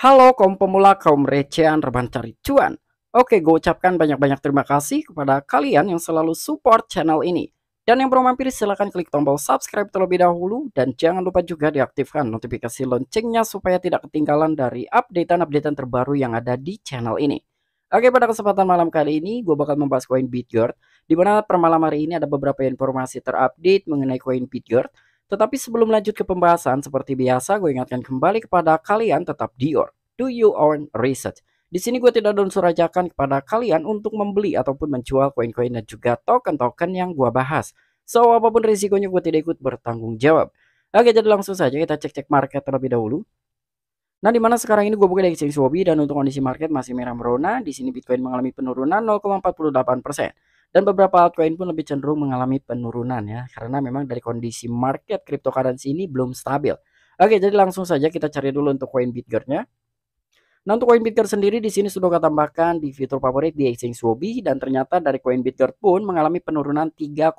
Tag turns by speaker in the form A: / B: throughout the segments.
A: Halo kaum pemula, kaum recehan, reban cari cuan. Oke, gue ucapkan banyak-banyak terima kasih kepada kalian yang selalu support channel ini. Dan yang belum mampir silahkan klik tombol subscribe terlebih dahulu dan jangan lupa juga diaktifkan notifikasi loncengnya supaya tidak ketinggalan dari updatean-updatean terbaru yang ada di channel ini. Oke pada kesempatan malam kali ini gue bakal membahas koin Bitgord di mana per malam hari ini ada beberapa informasi terupdate mengenai koin Bitgord tetapi sebelum lanjut ke pembahasan, seperti biasa gue ingatkan kembali kepada kalian tetap Dior. Do your own research. Di sini gue tidak ada unsur ajakan kepada kalian untuk membeli ataupun menjual koin-koin dan juga token-token yang gue bahas. So, apapun risikonya gue tidak ikut bertanggung jawab. Oke, jadi langsung saja kita cek-cek market terlebih dahulu. Nah, dimana sekarang ini gue buka dari exchange Wobi dan untuk kondisi market masih merah merona. Di sini Bitcoin mengalami penurunan 0,48%. Dan beberapa altcoin pun lebih cenderung mengalami penurunan ya karena memang dari kondisi market cryptocurrency ini belum stabil. Oke, jadi langsung saja kita cari dulu untuk coin bitgernya. nya Nah untuk coin bitger sendiri di sini sudah kita tambahkan di fitur favorit di exchange Swobi dan ternyata dari coin bitger pun mengalami penurunan 3,53%.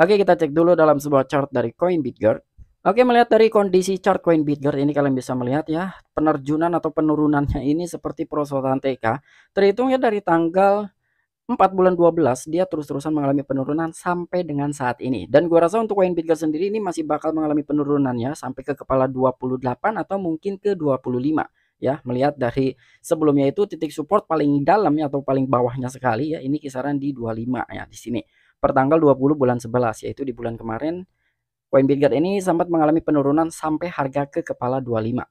A: Oke kita cek dulu dalam sebuah chart dari coin bitger. Oke melihat dari kondisi chart coin bitger ini kalian bisa melihat ya penerjunan atau penurunannya ini seperti perosotan TK terhitungnya dari tanggal 4 bulan 12 dia terus-terusan mengalami penurunan sampai dengan saat ini. Dan gua rasa untuk Wayne Bitker sendiri ini masih bakal mengalami penurunannya sampai ke kepala 28 atau mungkin ke 25 ya melihat dari sebelumnya itu titik support paling dalamnya atau paling bawahnya sekali ya ini kisaran di 25 ya di sini pertanggal 20 bulan 11 yaitu di bulan kemarin Coin Bitget ini sempat mengalami penurunan sampai harga ke kepala 25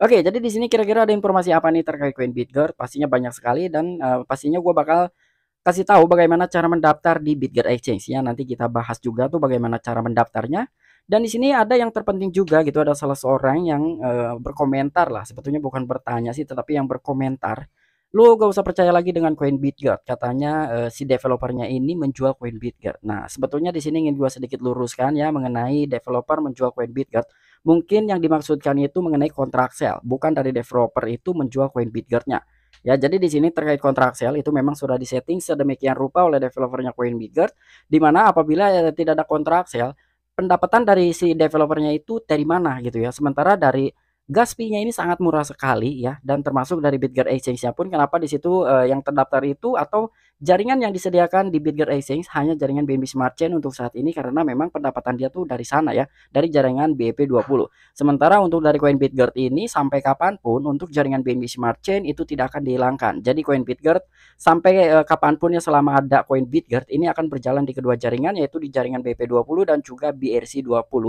A: Oke, jadi di sini kira-kira ada informasi apa nih terkait Coin Bitger? Pastinya banyak sekali dan uh, pastinya gue bakal kasih tahu bagaimana cara mendaftar di Bitget Exchange ya. Nanti kita bahas juga tuh bagaimana cara mendaftarnya. Dan di sini ada yang terpenting juga gitu ada salah seorang yang e, berkomentar lah. Sebetulnya bukan bertanya sih tetapi yang berkomentar. Lu gak usah percaya lagi dengan koin Bitget. Katanya e, si developernya ini menjual koin Bitget. Nah, sebetulnya di sini ingin gua sedikit luruskan ya mengenai developer menjual koin Bitget. Mungkin yang dimaksudkan itu mengenai kontrak sel, bukan dari developer itu menjual koin Bitgetnya. Ya, jadi di sini terkait kontrak sel itu memang sudah disetting sedemikian rupa oleh developernya CoinBigger di mana apabila ya, tidak ada kontrak sel pendapatan dari si developernya itu dari mana gitu ya. Sementara dari gas fee-nya ini sangat murah sekali ya dan termasuk dari Bitger Exchange-nya pun kenapa di situ uh, yang terdaftar itu atau Jaringan yang disediakan di Bitget Exchange hanya jaringan BNB Smart Chain untuk saat ini karena memang pendapatan dia tuh dari sana ya, dari jaringan BEP20. Sementara untuk dari koin Bitget ini sampai kapanpun untuk jaringan BNB Smart Chain itu tidak akan dihilangkan. Jadi koin Bitget sampai eh, kapanpun ya selama ada koin Bitget ini akan berjalan di kedua jaringan yaitu di jaringan BP20 dan juga BRC20.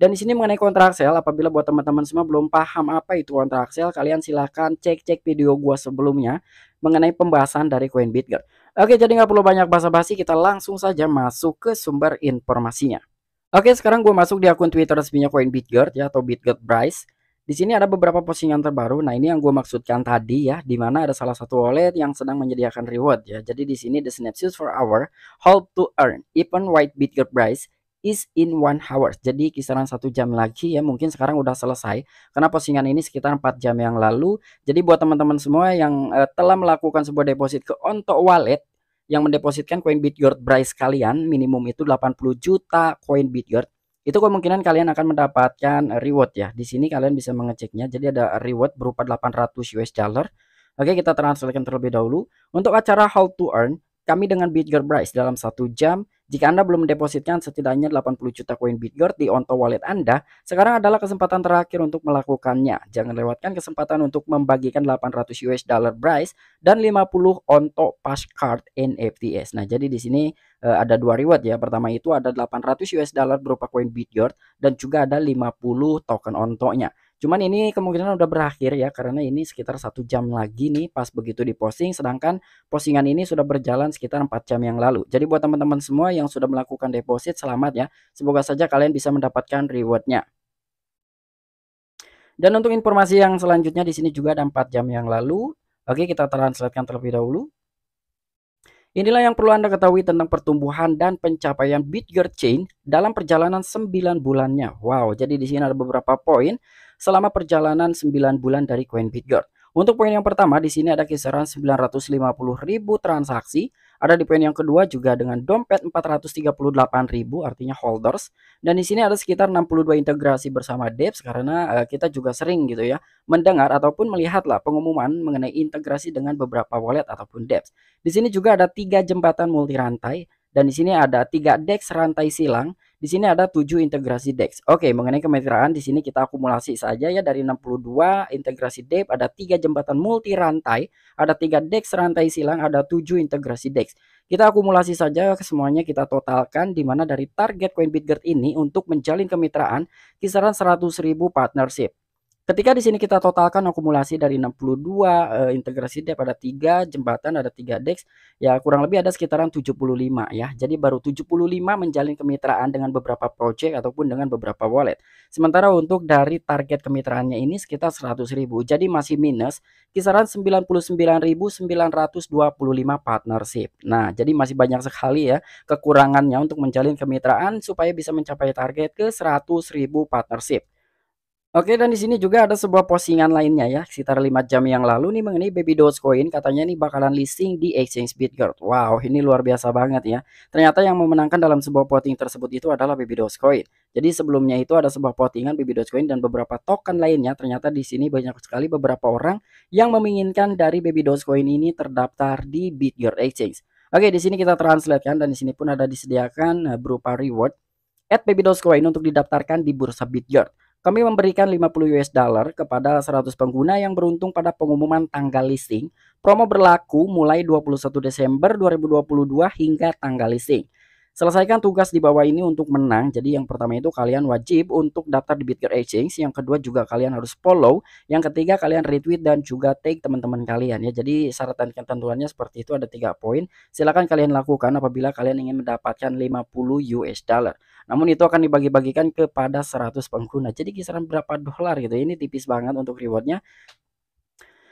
A: Dan di sini mengenai kontrak sel, apabila buat teman-teman semua belum paham apa itu kontrak sel, kalian silahkan cek-cek video gua sebelumnya mengenai pembahasan dari koin Bitget. Oke, jadi nggak perlu banyak basa-basi, kita langsung saja masuk ke sumber informasinya. Oke, sekarang gue masuk di akun Twitter resminya Coin BitGuard ya atau BitGuard Price. Di sini ada beberapa postingan terbaru. Nah, ini yang gue maksudkan tadi ya, di mana ada salah satu wallet yang sedang menyediakan reward ya. Jadi di sini the Synapses for our Hold to Earn, Even White BitGuard Price is in one hour. Jadi kisaran satu jam lagi ya mungkin sekarang udah selesai. Karena postingan ini sekitar 4 jam yang lalu. Jadi buat teman-teman semua yang uh, telah melakukan sebuah deposit ke Onto Wallet yang mendepositkan koin Bitgort Price kalian minimum itu 80 juta koin Bitgort itu kemungkinan kalian akan mendapatkan reward ya. Di sini kalian bisa mengeceknya. Jadi ada reward berupa 800 US dollar. Oke, kita transferkan terlebih dahulu. Untuk acara How to Earn, kami dengan Bitgor Price dalam satu jam. Jika Anda belum mendepositkan setidaknya 80 juta koin Bitgor di onto wallet Anda, sekarang adalah kesempatan terakhir untuk melakukannya. Jangan lewatkan kesempatan untuk membagikan 800 US dollar Price dan 50 onto Passcard NFTs. Nah, jadi di sini uh, ada dua reward ya. Pertama itu ada 800 US dollar berupa koin Bitgor dan juga ada 50 token ontonya. Cuman ini kemungkinan udah berakhir ya karena ini sekitar satu jam lagi nih pas begitu diposting sedangkan postingan ini sudah berjalan sekitar 4 jam yang lalu. Jadi buat teman-teman semua yang sudah melakukan deposit selamat ya. Semoga saja kalian bisa mendapatkan rewardnya. Dan untuk informasi yang selanjutnya di sini juga ada 4 jam yang lalu. Oke, kita translatekan terlebih dahulu. Inilah yang perlu Anda ketahui tentang pertumbuhan dan pencapaian Bitger Chain dalam perjalanan 9 bulannya. Wow, jadi di sini ada beberapa poin selama perjalanan 9 bulan dari koin Bitgord. Untuk poin yang pertama di sini ada kisaran 950.000 transaksi, ada di poin yang kedua juga dengan dompet 438.000 artinya holders dan di sini ada sekitar 62 integrasi bersama DEPS karena uh, kita juga sering gitu ya mendengar ataupun melihatlah pengumuman mengenai integrasi dengan beberapa wallet ataupun DEPS. Di sini juga ada tiga jembatan multi rantai dan di sini ada tiga dex rantai silang di sini ada 7 integrasi DEX. Oke, mengenai kemitraan di sini kita akumulasi saja ya dari 62 integrasi DEX ada 3 jembatan multi rantai, ada 3 DEX rantai silang, ada 7 integrasi DEX. Kita akumulasi saja semuanya kita totalkan di mana dari target CoinBitGet ini untuk menjalin kemitraan kisaran 100.000 partnership. Ketika di sini kita totalkan akumulasi dari 62 e, eh, integrasi dia pada 3 jembatan ada 3 dex ya kurang lebih ada sekitaran 75 ya. Jadi baru 75 menjalin kemitraan dengan beberapa project ataupun dengan beberapa wallet. Sementara untuk dari target kemitraannya ini sekitar 100.000. Jadi masih minus kisaran 99.925 partnership. Nah, jadi masih banyak sekali ya kekurangannya untuk menjalin kemitraan supaya bisa mencapai target ke 100.000 partnership. Oke dan di sini juga ada sebuah postingan lainnya ya sekitar 5 jam yang lalu nih mengenai baby Dogecoin katanya ini bakalan listing di exchange Bitgert. Wow, ini luar biasa banget ya. Ternyata yang memenangkan dalam sebuah voting tersebut itu adalah baby Dogecoin. Jadi sebelumnya itu ada sebuah postingan baby Dogecoin dan beberapa token lainnya. Ternyata di sini banyak sekali beberapa orang yang menginginkan dari baby Dogecoin ini terdaftar di Bitgert exchange. Oke, di sini kita translate kan dan di sini pun ada disediakan eh, berupa reward at baby Dogecoin untuk didaftarkan di bursa Bitgert. Kami memberikan 50 US dollar kepada 100 pengguna yang beruntung pada pengumuman tanggal listing. Promo berlaku mulai 21 Desember 2022 hingga tanggal listing. Selesaikan tugas di bawah ini untuk menang. Jadi yang pertama itu kalian wajib untuk daftar di Bitcoin Exchange. Yang kedua juga kalian harus follow. Yang ketiga kalian retweet dan juga tag teman-teman kalian ya. Jadi syarat dan ketentuannya seperti itu ada tiga poin. Silahkan kalian lakukan apabila kalian ingin mendapatkan 50 US dollar. Namun itu akan dibagi-bagikan kepada 100 pengguna. Jadi kisaran berapa dolar gitu. Ya? Ini tipis banget untuk rewardnya.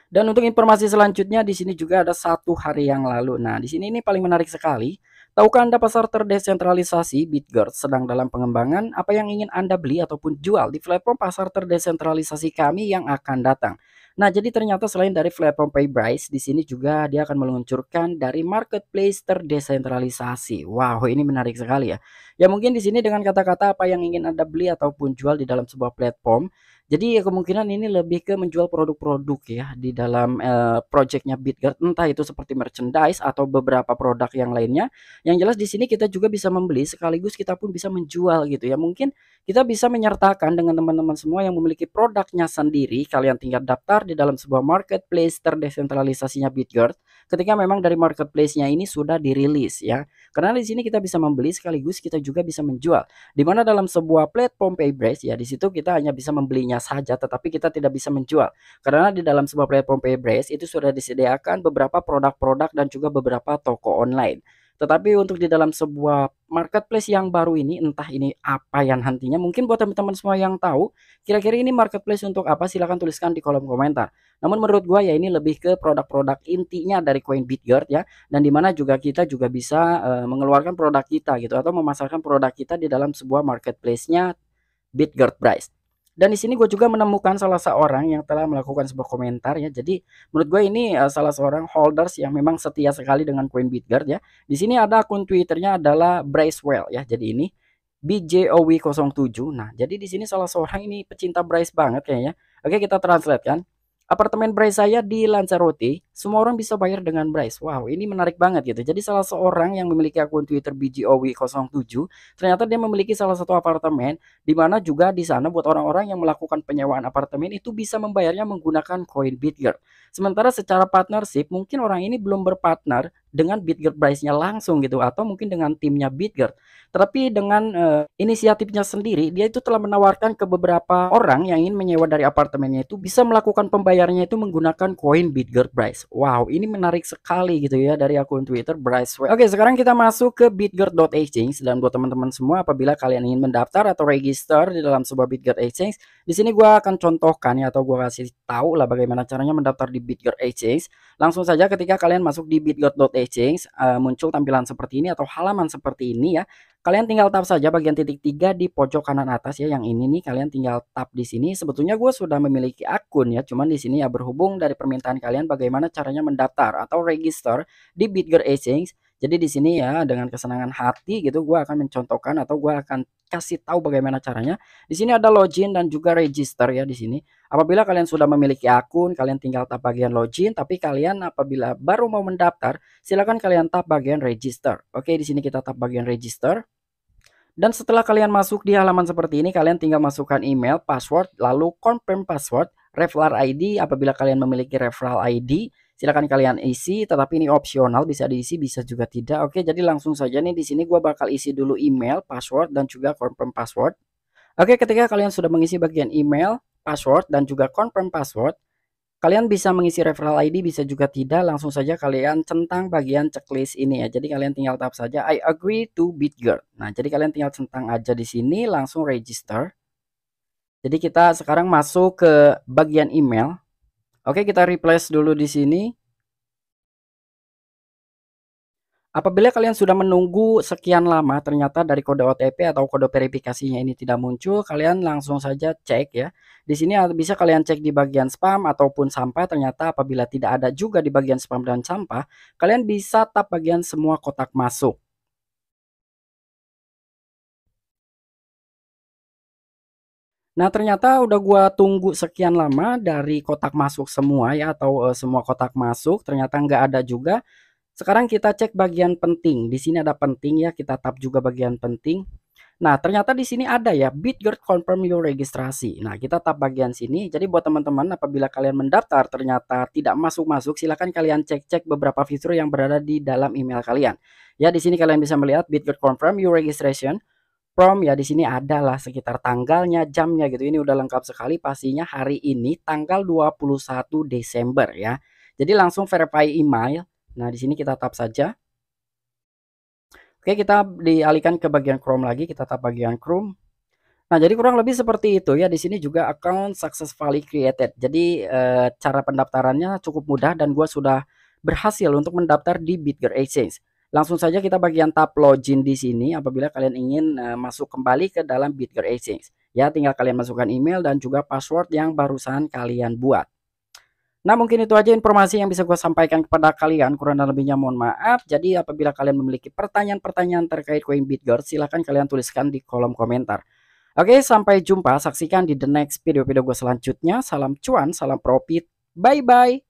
A: Dan untuk informasi selanjutnya di sini juga ada satu hari yang lalu. Nah, di sini ini paling menarik sekali. Tahukah Anda pasar terdesentralisasi BitGuard sedang dalam pengembangan apa yang ingin Anda beli ataupun jual di platform pasar terdesentralisasi kami yang akan datang. Nah, jadi ternyata selain dari platform Paybright, di sini juga dia akan meluncurkan dari marketplace terdesentralisasi. Wow, ini menarik sekali ya. Ya mungkin di sini dengan kata-kata apa yang ingin Anda beli ataupun jual di dalam sebuah platform jadi kemungkinan ini lebih ke menjual produk-produk ya di dalam uh, projectnya Bitguard entah itu seperti merchandise atau beberapa produk yang lainnya. Yang jelas di sini kita juga bisa membeli sekaligus kita pun bisa menjual gitu ya. Mungkin kita bisa menyertakan dengan teman-teman semua yang memiliki produknya sendiri. Kalian tinggal daftar di dalam sebuah marketplace terdesentralisasinya Bitguard ketika memang dari marketplace-nya ini sudah dirilis ya. Karena di sini kita bisa membeli sekaligus kita juga bisa menjual. Di mana dalam sebuah platform Paybrace ya di situ kita hanya bisa membelinya saja tetapi kita tidak bisa menjual. Karena di dalam sebuah platform Paybrace itu sudah disediakan beberapa produk-produk dan juga beberapa toko online. Tetapi untuk di dalam sebuah marketplace yang baru ini, entah ini apa yang nantinya, mungkin buat teman-teman semua yang tahu, kira-kira ini marketplace untuk apa, silahkan tuliskan di kolom komentar. Namun menurut gue ya ini lebih ke produk-produk intinya dari koin BitGuard ya dan dimana juga kita juga bisa uh, mengeluarkan produk kita gitu atau memasarkan produk kita di dalam sebuah marketplace-nya BitGuard Price. Dan di sini gue juga menemukan salah seorang yang telah melakukan sebuah komentar ya. Jadi menurut gue ini uh, salah seorang holders yang memang setia sekali dengan coin Bitguard ya. Di sini ada akun Twitternya adalah Bracewell ya. Jadi ini BJOW07. Nah, jadi di sini salah seorang ini pecinta brace banget kayaknya. Oke, kita translate kan apartemen Bryce saya di Lanzarote, semua orang bisa bayar dengan Bryce. Wow, ini menarik banget gitu. Jadi salah seorang yang memiliki akun Twitter BGOW07, ternyata dia memiliki salah satu apartemen di mana juga di sana buat orang-orang yang melakukan penyewaan apartemen itu bisa membayarnya menggunakan koin Bitger. Sementara secara partnership mungkin orang ini belum berpartner dengan Bitgert price nya langsung gitu atau mungkin dengan timnya Bitgert. Tetapi dengan uh, inisiatifnya sendiri dia itu telah menawarkan ke beberapa orang yang ingin menyewa dari apartemennya itu bisa melakukan pembayarannya itu menggunakan koin Bitgert price. Wow, ini menarik sekali gitu ya dari akun Twitter Bryce Oke, Oke, sekarang kita masuk ke Exchange dan buat teman-teman semua apabila kalian ingin mendaftar atau register di dalam sebuah Bitgert Exchange, di sini gua akan contohkan ya atau gua kasih tahu lah bagaimana caranya mendaftar di Bitgert Exchange. Langsung saja ketika kalian masuk di bitgert.exchange exchange uh, muncul tampilan seperti ini atau halaman seperti ini ya. Kalian tinggal tap saja bagian titik tiga di pojok kanan atas ya yang ini nih kalian tinggal tap di sini. Sebetulnya gue sudah memiliki akun ya, cuman di sini ya berhubung dari permintaan kalian bagaimana caranya mendaftar atau register di Bitger Exchange jadi di sini ya dengan kesenangan hati gitu gue akan mencontohkan atau gue akan kasih tahu bagaimana caranya. Di sini ada login dan juga register ya di sini. Apabila kalian sudah memiliki akun, kalian tinggal tap bagian login, tapi kalian apabila baru mau mendaftar, silakan kalian tap bagian register. Oke, di sini kita tap bagian register. Dan setelah kalian masuk di halaman seperti ini, kalian tinggal masukkan email, password, lalu confirm password, referral ID apabila kalian memiliki referral ID Silahkan kalian isi, tetapi ini opsional, bisa diisi, bisa juga tidak. Oke, jadi langsung saja nih di sini gue bakal isi dulu email, password, dan juga confirm password. Oke, ketika kalian sudah mengisi bagian email, password, dan juga confirm password, Kalian bisa mengisi referral ID, bisa juga tidak. Langsung saja kalian centang bagian checklist ini ya. Jadi kalian tinggal tap saja I agree to Bitgert. Nah, jadi kalian tinggal centang aja di sini, langsung register. Jadi kita sekarang masuk ke bagian email. Oke, kita replace dulu di sini. Apabila kalian sudah menunggu sekian lama ternyata dari kode OTP atau kode verifikasinya ini tidak muncul, kalian langsung saja cek ya. Di sini bisa kalian cek di bagian spam ataupun sampah. Ternyata apabila tidak ada juga di bagian spam dan sampah, kalian bisa tap bagian semua kotak masuk. Nah, ternyata udah gua tunggu sekian lama dari kotak masuk semua ya atau uh, semua kotak masuk ternyata nggak ada juga. Sekarang kita cek bagian penting. Di sini ada penting ya, kita tap juga bagian penting. Nah, ternyata di sini ada ya, BitGuard confirm your registrasi. Nah, kita tap bagian sini. Jadi buat teman-teman apabila kalian mendaftar ternyata tidak masuk-masuk, silahkan kalian cek-cek beberapa fitur yang berada di dalam email kalian. Ya, di sini kalian bisa melihat BitGuard confirm your registration prom ya di sini ada lah sekitar tanggalnya, jamnya gitu. Ini udah lengkap sekali pastinya hari ini tanggal 21 Desember ya. Jadi langsung verify email. Nah, di sini kita tap saja. Oke, kita dialihkan ke bagian Chrome lagi, kita tap bagian Chrome. Nah, jadi kurang lebih seperti itu ya. Di sini juga account successfully created. Jadi e, cara pendaftarannya cukup mudah dan gue sudah berhasil untuk mendaftar di Bitger Exchange. Langsung saja kita bagian tab login di sini apabila kalian ingin uh, masuk kembali ke dalam Bitger Exchange. Ya, tinggal kalian masukkan email dan juga password yang barusan kalian buat. Nah, mungkin itu aja informasi yang bisa gue sampaikan kepada kalian. Kurang dan lebihnya mohon maaf. Jadi, apabila kalian memiliki pertanyaan-pertanyaan terkait koin Bitger, silahkan kalian tuliskan di kolom komentar. Oke, sampai jumpa. Saksikan di the next video-video gue selanjutnya. Salam cuan, salam profit. Bye-bye.